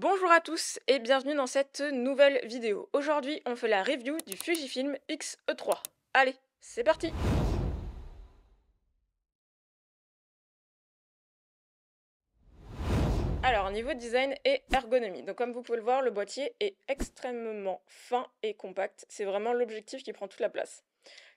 Bonjour à tous et bienvenue dans cette nouvelle vidéo. Aujourd'hui, on fait la review du Fujifilm X-E3. Allez, c'est parti Alors, niveau design et ergonomie. Donc, comme vous pouvez le voir, le boîtier est extrêmement fin et compact. C'est vraiment l'objectif qui prend toute la place.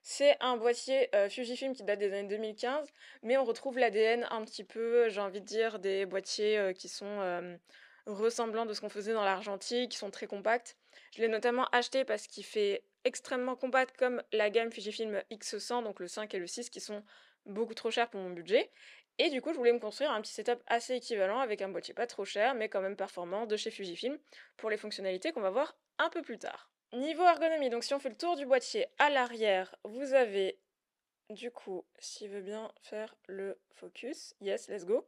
C'est un boîtier euh, Fujifilm qui date des années 2015, mais on retrouve l'ADN un petit peu, j'ai envie de dire, des boîtiers euh, qui sont... Euh, ressemblant de ce qu'on faisait dans l'argentique, qui sont très compacts. Je l'ai notamment acheté parce qu'il fait extrêmement compact comme la gamme Fujifilm X100, donc le 5 et le 6, qui sont beaucoup trop chers pour mon budget. Et du coup, je voulais me construire un petit setup assez équivalent avec un boîtier pas trop cher, mais quand même performant de chez Fujifilm pour les fonctionnalités qu'on va voir un peu plus tard. Niveau ergonomie, donc si on fait le tour du boîtier à l'arrière, vous avez du coup, s'il veut bien faire le focus, yes, let's go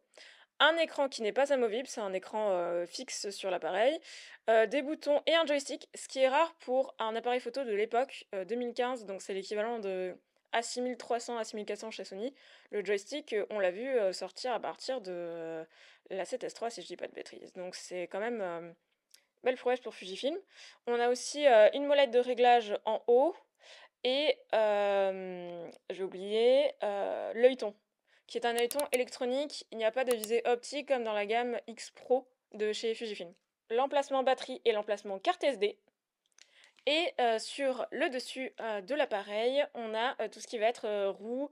un écran qui n'est pas amovible, c'est un écran euh, fixe sur l'appareil, euh, des boutons et un joystick, ce qui est rare pour un appareil photo de l'époque 2015, euh, donc c'est l'équivalent de A6300, A6400 chez Sony. Le joystick, on l'a vu sortir à partir de la 7S3 si je dis pas de bêtises. Donc c'est quand même belle prouesse pour Fujifilm. On a aussi une molette de réglage en haut et j'ai oublié l'œilleton qui est un œilleton électronique. Il n'y a pas de visée optique comme dans la gamme X Pro de chez Fujifilm. L'emplacement batterie et l'emplacement carte SD. Et euh, sur le dessus euh, de l'appareil, on a euh, tout ce qui va être roue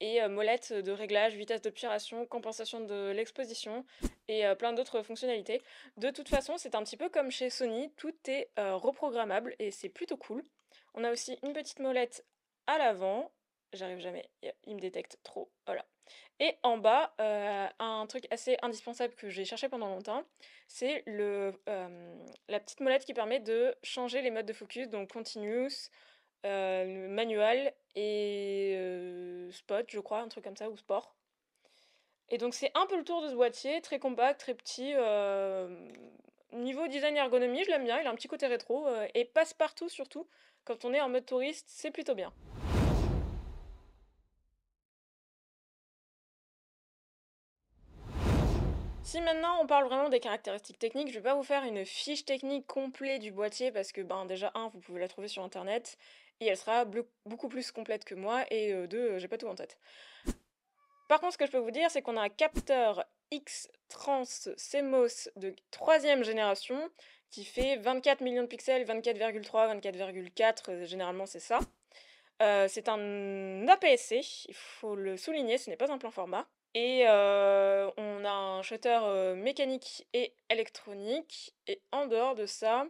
et molette de réglage, vitesse d'obturation, compensation de l'exposition et plein d'autres fonctionnalités. De toute façon, c'est un petit peu comme chez Sony, tout est reprogrammable et c'est plutôt cool. On a aussi une petite molette à l'avant. J'arrive jamais, il me détecte trop. Voilà. Et en bas, euh, un truc assez indispensable que j'ai cherché pendant longtemps, c'est euh, la petite molette qui permet de changer les modes de focus, donc continuous, euh, manual et spot, je crois, un truc comme ça, ou sport. Et donc c'est un peu le tour de ce boîtier, très compact, très petit. niveau design et ergonomie, je l'aime bien, il a un petit côté rétro, et passe-partout surtout. Quand on est en mode touriste, c'est plutôt bien. Si maintenant on parle vraiment des caractéristiques techniques, je vais pas vous faire une fiche technique complète du boîtier parce que ben déjà un vous pouvez la trouver sur internet et elle sera beaucoup plus complète que moi et euh, deux, deux j'ai pas tout en tête. Par contre ce que je peux vous dire c'est qu'on a un capteur X trans CMOS de troisième génération qui fait 24 millions de pixels, 24,3, 24,4, euh, généralement c'est ça. Euh, c'est un APS-C, il faut le souligner, ce n'est pas un plan format. Et on a un shutter mécanique et électronique. Et en dehors de ça,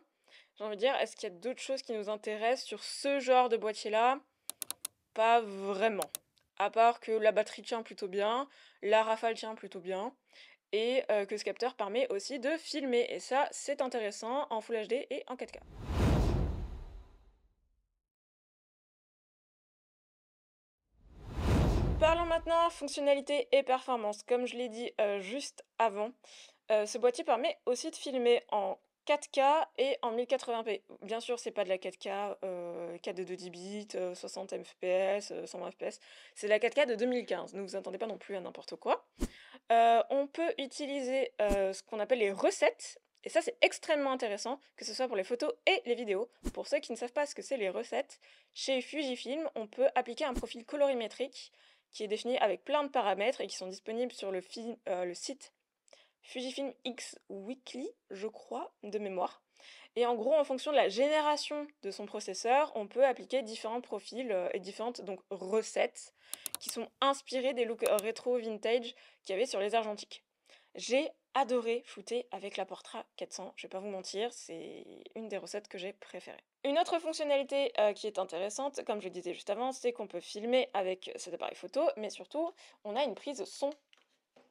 j'ai envie de dire, est-ce qu'il y a d'autres choses qui nous intéressent sur ce genre de boîtier-là Pas vraiment. À part que la batterie tient plutôt bien, la rafale tient plutôt bien, et que ce capteur permet aussi de filmer. Et ça, c'est intéressant en Full HD et en 4K. maintenant, fonctionnalité et performance. Comme je l'ai dit euh, juste avant, euh, ce boîtier permet aussi de filmer en 4K et en 1080p. Bien sûr, c'est pas de la 4K, 4 euh, de 2 bits, 60 fps, 120 fps. C'est de la 4K de 2015. Ne vous attendez pas non plus à n'importe quoi. on peut utiliser ce qu'on appelle les recettes. Et ça, c'est extrêmement intéressant, que ce soit pour les photos et les vidéos. Pour ceux qui ne savent pas ce que c'est les recettes, chez Fujifilm, on peut appliquer un profil colorimétrique qui est défini avec plein de paramètres et qui sont disponibles sur euh, le, site Fujifilm X Weekly, je crois, de mémoire. Et en gros, en fonction de la génération de son processeur, on peut appliquer différents profils euh, et différentes donc, recettes qui sont inspirées des looks rétro vintage qu'il y avait sur les argentiques. J'ai adoré flouter avec la Portra 400, je vais pas vous mentir, c'est une des recettes que j'ai préférées. Une autre fonctionnalité euh, qui est intéressante, comme je le disais juste avant, c'est qu'on peut filmer avec cet appareil photo, mais surtout, on a une prise son,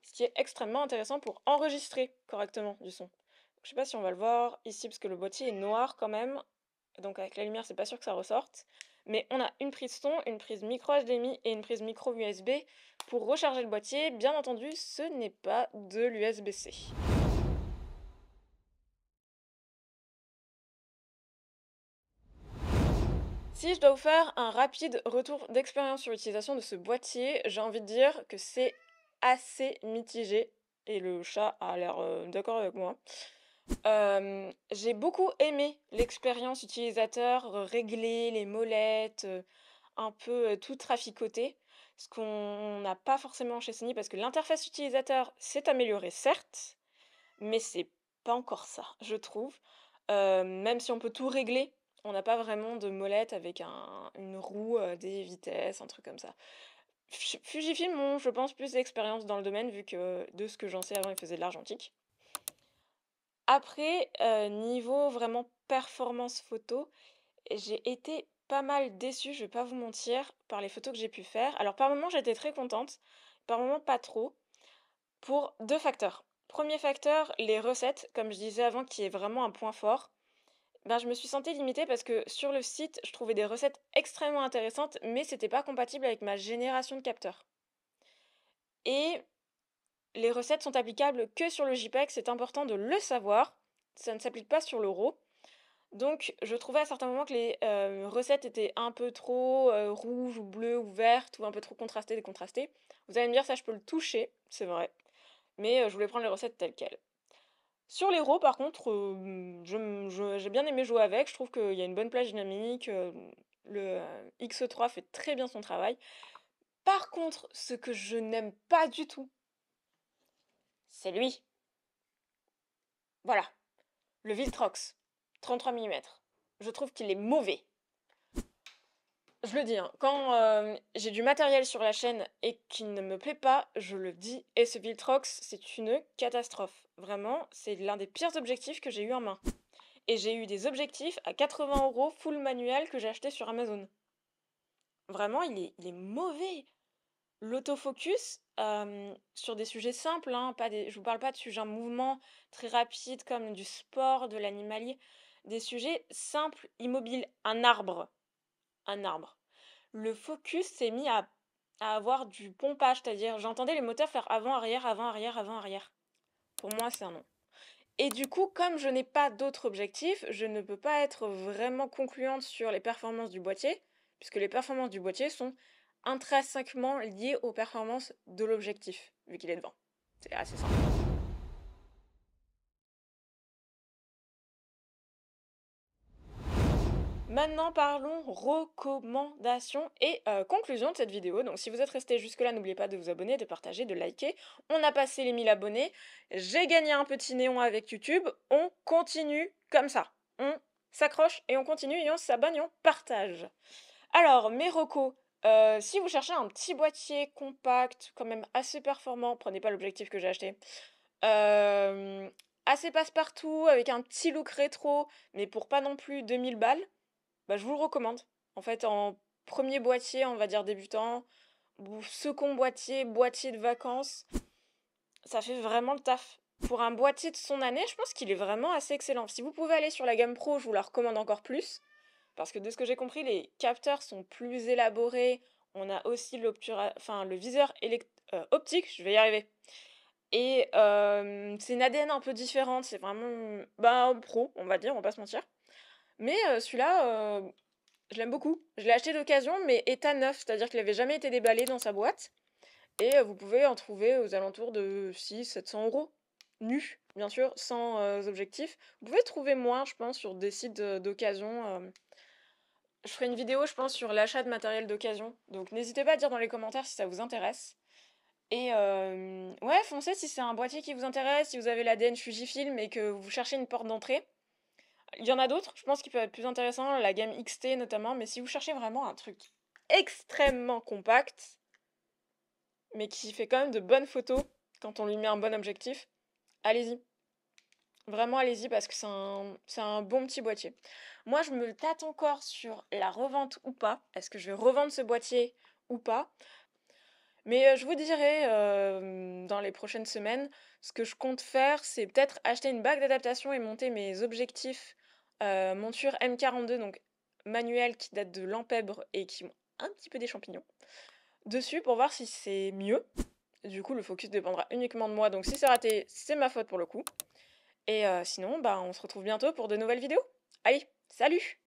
ce qui est extrêmement intéressant pour enregistrer correctement du son. Je ne sais pas si on va le voir ici, parce que le boîtier est noir quand même, donc avec la lumière, c'est pas sûr que ça ressorte. Mais on a une prise son, une prise micro HDMI et une prise micro USB pour recharger le boîtier. Bien entendu, ce n'est pas de l'USB-C. Si je dois vous faire un rapide retour d'expérience sur l'utilisation de ce boîtier, j'ai envie de dire que c'est assez mitigé et le chat a l'air euh, d'accord avec moi. Euh, j'ai beaucoup aimé l'expérience utilisateur, régler les molettes, euh, un peu tout traficoté, ce qu'on n'a pas forcément chez Sony parce que l'interface utilisateur s'est améliorée certes, mais c'est pas encore ça, je trouve. même si on peut tout régler on n'a pas vraiment de molette avec une roue euh, des vitesses, un truc comme ça. Fujifilm ont, je pense, plus d'expérience dans le domaine, vu que de ce que j'en sais avant, ils faisaient de l'argentique. Après, euh, niveau vraiment performance photo, j'ai été pas mal déçue, je vais pas vous mentir, par les photos que j'ai pu faire. Alors, par moment j'étais très contente, par moment pas trop, pour deux facteurs. Premier facteur, les recettes, comme je disais avant, qui est vraiment un point fort. Ben, je me suis sentie limitée parce que sur le site, je trouvais des recettes extrêmement intéressantes, mais c'était pas compatible avec ma génération de capteurs. Et les recettes sont applicables que sur le JPEG, c'est important de le savoir. Ça ne s'applique pas sur l'euro. Donc, je trouvais à certains moments que les euh, recettes étaient un peu trop euh, rouges ou bleues ou vertes ou un peu trop contrastées, décontrastées. Vous allez me dire, ça, je peux le toucher, c'est vrai. Mais euh, je voulais prendre les recettes telles quelles. Sur l'héros, par contre, euh, j'ai bien aimé jouer avec. Je trouve qu'il y a une bonne plage dynamique. Euh, le euh, X3 fait très bien son travail. Par contre, ce que je n'aime pas du tout, c'est lui. Voilà. Le Viltrox. 33 mm. Je trouve qu'il est mauvais je le dis, hein. quand euh, j'ai du matériel sur la chaîne et qu'il ne me plaît pas, je le dis. Et ce Viltrox, c'est une catastrophe. Vraiment, c'est l'un des pires objectifs que j'ai eu en main. Et j'ai eu des objectifs à 80 euros full manuel que j'ai acheté sur Amazon. Vraiment, il est, mauvais. L'autofocus, euh, sur des sujets simples, hein, pas je vous parle pas de sujets en mouvement très rapide comme du sport, de l'animalier, des sujets simples, immobiles, un arbre un arbre. Le focus s'est mis à, avoir du pompage, c'est-à-dire j'entendais les moteurs faire avant-arrière, avant-arrière, avant-arrière. Pour moi, c'est un non. Et du coup, comme je n'ai pas d'autre objectif, je ne peux pas être vraiment concluante sur les performances du boîtier, puisque les performances du boîtier sont intrinsèquement liées aux performances de l'objectif, vu qu'il est devant. C'est assez simple. Maintenant parlons recommandations et euh, conclusion de cette vidéo. Donc si vous êtes resté jusque-là, n'oubliez pas de vous abonner, de partager, de liker. On a passé les 1000 abonnés. J'ai gagné un petit néon avec YouTube. On continue comme ça. On s'accroche et on continue et on s'abonne et on partage. Alors, mes recos. Euh, si vous cherchez un petit boîtier compact, quand même assez performant, prenez pas l'objectif que j'ai acheté. Euh, assez passe-partout, avec un petit look rétro, mais pour pas non plus 2000 balles. Bah, je vous le recommande. En fait, en premier boîtier, on va dire débutant, second boîtier, boîtier de vacances, ça fait vraiment le taf. Pour un boîtier de son année, je pense qu'il est vraiment assez excellent. Si vous pouvez aller sur la gamme Pro, je vous la recommande encore plus. Parce que de ce que j'ai compris, les capteurs sont plus élaborés. On a aussi enfin, le viseur euh, optique, je vais y arriver. Et euh, c'est une ADN un peu différente, c'est vraiment bah, pro, on va dire, on va pas se mentir. Mais euh, celui-là, euh, je l'aime beaucoup. Je l'ai acheté d'occasion, mais état neuf, c'est-à-dire qu'il n'avait jamais été déballé dans sa boîte. Et euh, vous pouvez en trouver aux alentours de 600-700 euros. Nu, bien sûr, sans objectif. Vous pouvez trouver moins, je pense, sur des sites d'occasion. Je ferai une vidéo, je pense, sur l'achat de matériel d'occasion. Donc n'hésitez pas à dire dans les commentaires si ça vous intéresse. Et ouais, foncez si c'est un boîtier qui vous intéresse, si vous avez l'ADN Fujifilm et que vous cherchez une porte d'entrée. Il y en a d'autres, je pense qu'il peut être plus intéressant, la gamme XT notamment, mais si vous cherchez vraiment un truc extrêmement compact, mais qui fait quand même de bonnes photos quand on lui met un bon objectif, allez-y. Vraiment, allez-y parce que c'est un, bon petit boîtier. Moi, je me tâte encore sur la revente ou pas. Est-ce que je vais revendre ce boîtier ou pas Mais euh, je vous dirai euh, dans les prochaines semaines. Ce que je compte faire, c'est peut-être acheter une bague d'adaptation et monter mes objectifs euh, monture M42, donc manuel qui date de l'Empèbre et qui ont un petit peu des champignons dessus pour voir si c'est mieux. Du coup, le focus dépendra uniquement de moi, donc si c'est raté, c'est ma faute pour le coup. Et euh, sinon, bah, on se retrouve bientôt pour de nouvelles vidéos. Allez, salut